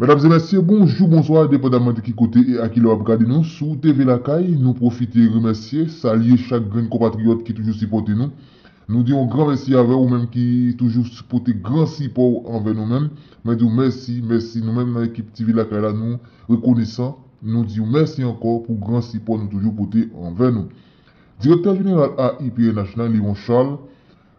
Mesdames et messieurs, bonjour, bonsoir, dépendamment de qui côté et à qui l'on regardé nous. Sous TV Lakaï, nous profiter et remercier, saluer chaque grand compatriote qui toujours supporte nous. Nous disons grand merci à vous, même qui toujours supporte grand support envers nous-mêmes. Mais nous merci, merci, nous-mêmes dans l'équipe TV Lakaï là, nous reconnaissons, nous disons merci encore pour grand support nous toujours porter envers nous. Directeur général à e national, Léon Charles,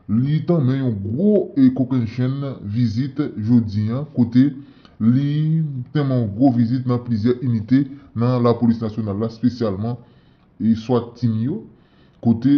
lui, mais un gros et coquin chaîne visite jeudi, hein, côté. li teman gwo vizit nan plizye unitè nan la polis nasyonal la spesyalman e yi swa tim yo kote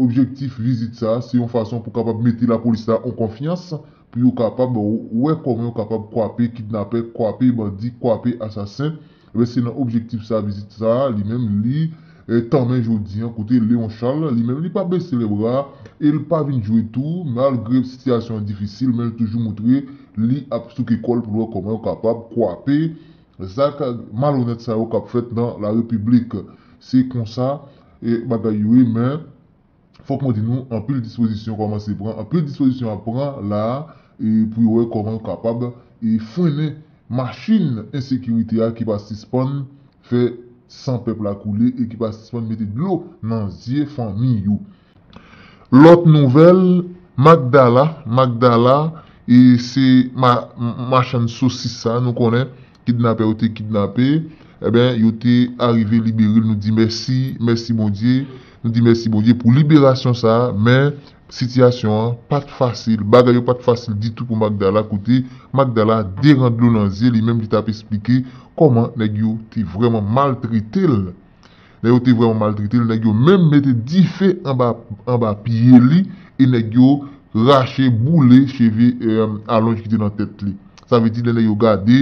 objektif vizit sa se yon fason pou kapap mette la polis la on konfians pou yon kapap wè konwen wè kapap kwape, kitnapè, kwape, bandi, kwape, asasen wè se nan objektif sa vizit sa li menm li e, tanmen jodi an kote Leon Charles li menm li pa bè se lebra el pa vin jowe tou mal grep situasyon difisil menm toujou moutre li ap sou ki kol pou yo komen yo kapab kwape, zaka malonet sa yo kap fet nan la republik se kon sa, e mada yowe men, fokman di nou, anpil dispozisyon komen se pran anpil dispozisyon ap pran la e pou yo wey komen yo kapab e fwene masin ensekirite a ki pa sispon fe san pep la koule e ki pa sispon meti blou nan zye fanmi yo lot nouvel, magdala magdala E se ma chan sosi sa nou konen, kidnape ou te kidnape, e eh ben yo te arrive liberil nou di mersi, mersi moun diye, nou di mersi moun diye pou liberasyon sa, men, sityasyon, pat fasil, bagay yo pat fasil di tout pou Magdala koute, Magdala de rande lounan zye, li menm di tap esplike, koman neg yo te vreman maltritel. Neg yo te vreman maltritel, neg yo menm mette di fe anba piye li, e neg yo, Rache, boule, cheve, alonj kite nan tete li. Sa ve di lè lè yo gade,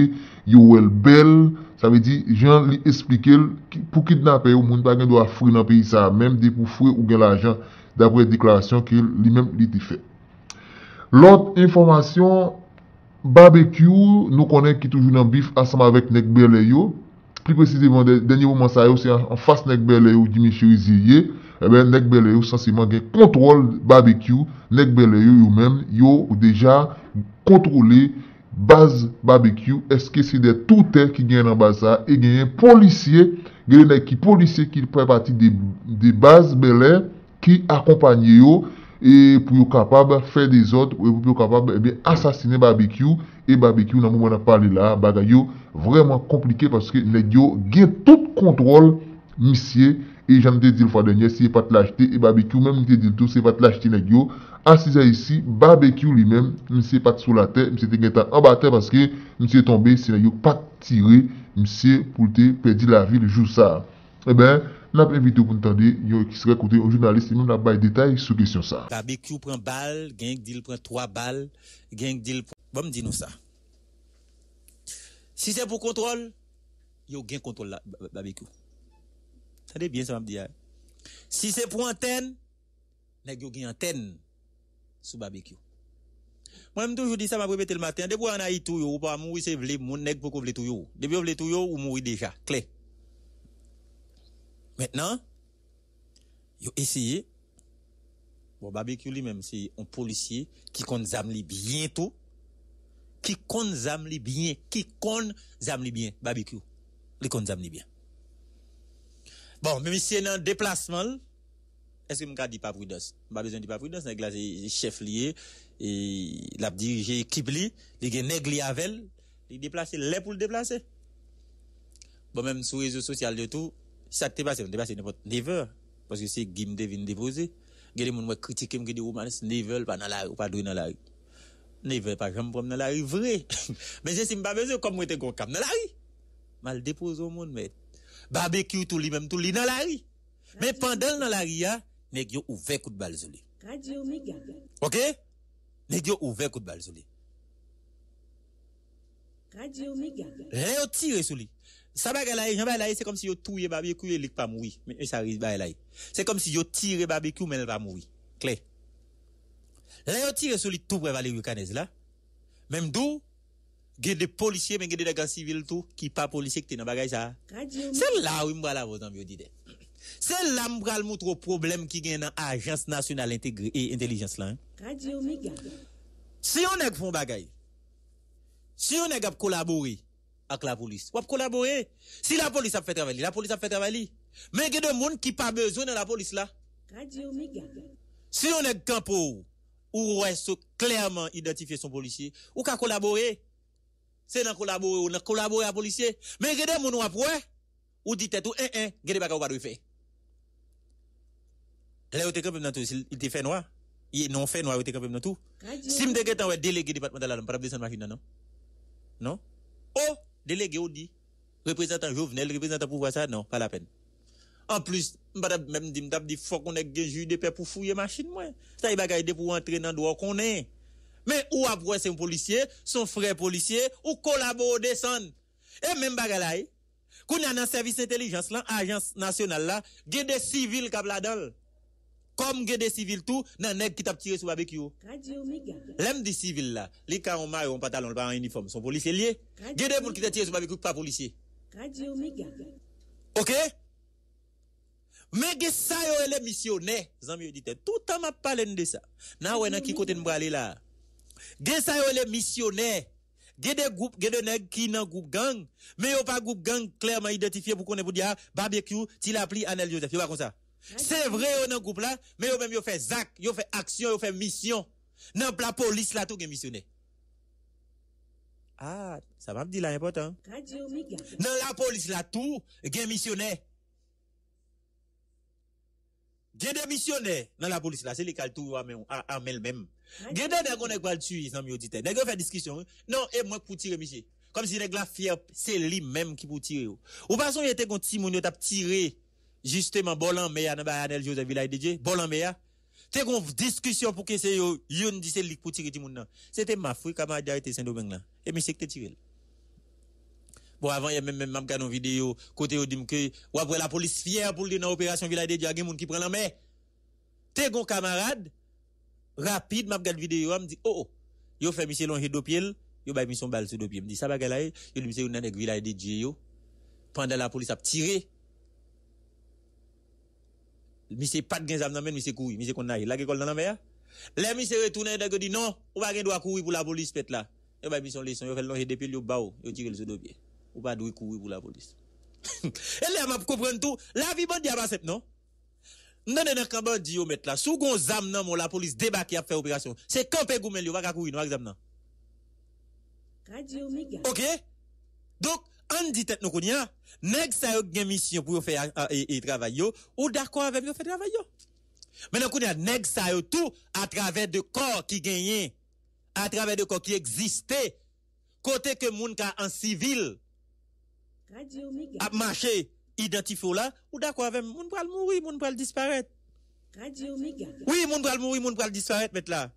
yo wèl bel, sa ve di jan li esplike l pou kidnapè yo moun pa gen do a fwè nan peyi sa mèm, de pou fwè ou gen l'ajan d'apre deklarasyon ki li mèm li te fè. Lòt informasyon, barbekyou nou konen ki toujou nan bif asama vek nek belè yo. Plis presisivon, denye vò mansa yo se an fas nek belè yo jimi chèri ziyè. Eben, eh nek belè yo sensibman gen kontrol barbekyou, nek belè yo yo men yo deja kontrole baz barbekyou eske se de touten ki gen an baza e gen yon polisye gen yon ki polisye ki prebati de baz belè ki akompanye yo pou yo kapab fè desot pou yo kapab eh asasine barbekyou e barbekyou nan mou mwena pale la bagay yo vreman komplike paske nek yo gen tout kontrol misye E jan mte dil fwa denye, siye pat lajte, e barbekyou men mte dil tou, siye pat lajte neg yo. Asi za yisi, barbekyou li men, mse pat sou la tè, mse te gen ta an ba tè, paske mse tombe, siye yo pat tire, mse pou te perdi la vil jou sa. E ben, la pre vitou kon tande, yo ki se rekote yo jounaliste, nou na bay detay sou kèsyon sa. Barbekyou pren bal, genk dil pren 3 bal, genk dil pren... Vom bon, di nou sa. Si se pou kontrol, yo genk kontrol la barbekyou. bien ça m'a dit. Si c'est pour antenne, nèg yo gen antenne sous barbecue. Moi, même toujours dit ça, ma répété le matin. Depuis en Haïti, ou pas mourir, c'est vle, mon nèg pour vle tout yo. Depuis vle tout yo, ou mourir déjà. Clé. Maintenant, yo essayé. Bon, barbecue lui-même, c'est un policier qui compte zamli bientôt. Qui compte zamli bien. Qui compte zamli bien. Barbecue. Li compte zamli bien. Bon, même si c'est un déplacement, est-ce que je dit pas prudence Pas besoin de pas prudence, c'est là c'est chef lié et l'a dirigé équipe li, li gen nèg li avel, li déplacer les pour le déplacer. Bon même sur réseaux sociaux de tout, ça t'est passé, t'est passé n'importe never parce que c'est déposé. devine déposer. Gade moun critiquer me de gade oh, romanes, never pas dans la rue, pas dans la rue. Never pas jamais prendre dans la rue vrai. Mais je si pas besoin comme moi t'es gros cap dans la rue. Mal dépose au monde mais barbecue tout lui même tout lui dans la rue. Mais pendant dans la rue, nèg a ouvert coup de balle OK Nèg ouvert coup de balle Radio Omega. tiré sur lui. Ça c'est comme si yo touyer barbecue et lik pas moui Mais ça arrive bagay là. C'est comme si yo tiré barbecue mais elle pas mourir. Clair. Là yo tiré sur tout près Valérie là. Même d'où y a des policiers, mais il y a des civils tout, qui pas policiers qui sont dans bagage ça. C'est là où je vais la vous C'est là où je montre montrer le problème qui est dans l'Agence nationale intégrée et intelligence là. Hein. Radio Si on est font bagage, si on est collaborer avec la police, on collaborer. Si la police a fait travailler, la police a fait travailler. Mais il y a des gens qui pas besoin de la police là. Radio Si on est campo ou on clairement identifier son policier, ou qu'à collaborer. Se nan kolabore ou nan kolabore a polisye. Men gede moun wap wè? Ou di tè tou en eh, en, eh, gede baka wap wè fè. Lè wè te kapèm nan tou, il te fè noua. Yè nan fè noua wè te kapèm nan tou. Si m dekè tan wè delege di patman dalan, patap de san makina, non? Non? Ou, delege ou di, reprezentan jovenel, reprezentan pouwa sa, non, pa la pen. An plus, m patap, mèm di, m tap di, fòk, mèm di, mèm di, mèm di, mèm di, Mais ou après c'est un policier, son frère policier, ou collabore son Et même bagalay. Eh, qu'on a dans service intelligence là, agence nationale là, a des civils qui là Comme il des civils tout, nan nèg qui t'a tiré sur barbecue. Radio Omega. L'aime des civils là, les ka en maillot, en pantalon, pas en uniforme, son policier lié, a des gens qui t'a tiré sur barbecue pas policier. Radio Omega. OK mais que ça yo les missionnaires, amis dit tout le temps m'a parlé de ça. Na ouais nan ki côté m'braler là. Gen sa yo les missionnaires. Gen des groupes, gen de qui nan groupe gang, mais yo pas groupe gang clairement identifié pour qu'on pour dire ah, barbecue, t'il appli Anel Joseph, yo pas comme ça. C'est vrai yo nan groupe là, mais yo même yo fait zac, yo fait action, yo fait mission. Nan la police là tout gen missionnaire. Ah, ça m'a dit là important. Dans la police là tout gen missionnaire. Gen des missionnaires dans la police là, c'est les tout ah, ah, elles même. Gede den konen kwa l tu yis nan myo di ten Den konen fè diskisyon Non, e mwenk pou tire miche Kom si nenk la fyer, se li menm ki pou tire yo Ou pason yon ten kon ti moun yo tap tire Justeman bolan meya nan ba anel josep vilay de dje Bolan meya Ten kon diskisyon pou ke se yo Yon di se lik pou tire di moun nan Se te mafoui kama di ari te sen do mèng lan E miche ki te tire Bo avan yon menm menm menm kanon vide yo Kote yo dimke Ou apre la polis fyer pou li nan operasyon vilay de dje A gen moun ki pren lan me Ten kon kamarade rapide, m'a regardé vidéo, m'a dit, oh, oh, yo fait Michel Longe dopiel, yo bay mission balle sur dopiel. Me dit, ça bagay là, e, yo lui dit, dans nan village de Dieu, pendant la police a tiré. Monsieur pas de gain zam nan monsieur courir, monsieur qu'on aille, la école dans la mer. Les monsieur retourné, il dit, non, on va gain droit courir pour la police, pète là. Yo bay mission leçon, yo fait Longe dopiel, yo bao, yo tire e le sur dopiel. Ou pas de courir pour la police. Et là, m'a comprendre tout, la vie bandit a pas non? non quand ba di yo la sou la police débarque a fait e, e opération c'est quand goumel yo le courir non Radio OK donc on dit tête konya nèg mission pour faire et travail ou d'accord avec yo faire travail yo maintenant konya nèg sa tout à travers de corps qui gagnent à travers de corps qui existaient côté que moun ka en civil Radio a marché identifié là, ou d'accord avec, moun pral mourir, moun pral disparaître. Radio Omega. Oui, moun pral mourir, moun pral disparaître, mettre là.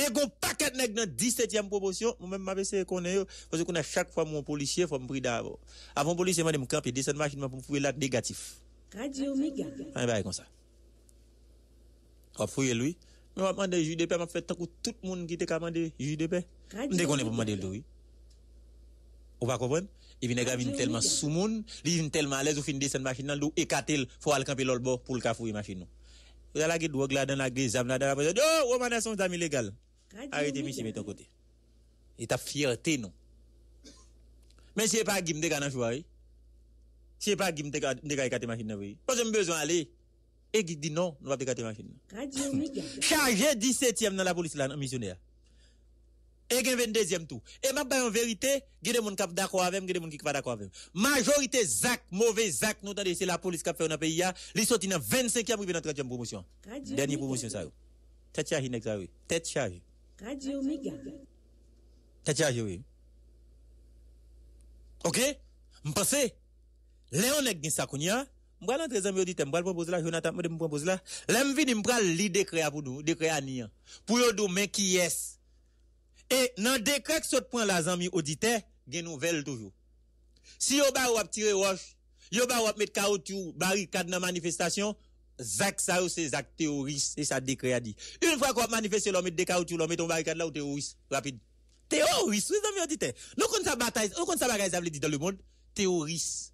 Et gon paquet nèg dans 17e promotion, moi même essayé connait est parce qu'on a chaque fois mon policier faut me pris d'abord. Avant policier m'a me camper descendre machine pour me fouiller là négatif. Radio Omega. Ah bah comme ça. On fouiller lui. Mais va demander juge de paix m'a fait tant que tout le monde qui était commandé juge de paix. On est pour demander lui. On va comprendre il vient ah, tellement sous monde il vient tellement à l'aise au fin de cette machine là écarter faut aller camper pour le cafouiller machine vous la drogue dans la grise dans la oh on son illégal ah, arrêtez monsieur mettez côté et ta fierté non mais c'est pas gim de dans pas de machine oui besoin aller et dit non nous va la machine ah, chargé 17e dans la police là missionnaire et gen 22e tour. Et m'a en vérité, gen des moun d'accord avec, gen des moun qui pas d'accord avec. Majorité Zak, mauvais Zak, nous t'en c'est la police qui fait dans pays hein. là, li sorti dans 25e arrivé dans 30e promotion. Dernier promotion ça yo. Tête chargée nek ça Radio Omega. Tête chargée oui. OK M'passez. Léon nek gen ça kounya. M'bral entre les amis auditeurs, m'bral propose là, Jonathan, m'bral proposer là. L'aime vini m'bral li décret pour nous, décret à Pour yo dou mais qui est et dans le décret que ce point là, amis auditeurs, il y a nouvelle toujours. Si vous avez tiré roche, vous avez mettre caoutchouc, barricade dans la manifestation, Zach ça, c'est Zak terroriste, et ça décret a dit. Une fois qu'on manifeste, l'on met des caoutchoucs, l'on met ton barricade là, ou théoriste, rapide. Terroriste, les amis auditeurs. Nous, quand ça bataille, nous, quand ça bataille, ça veut dire dans le monde, terroriste.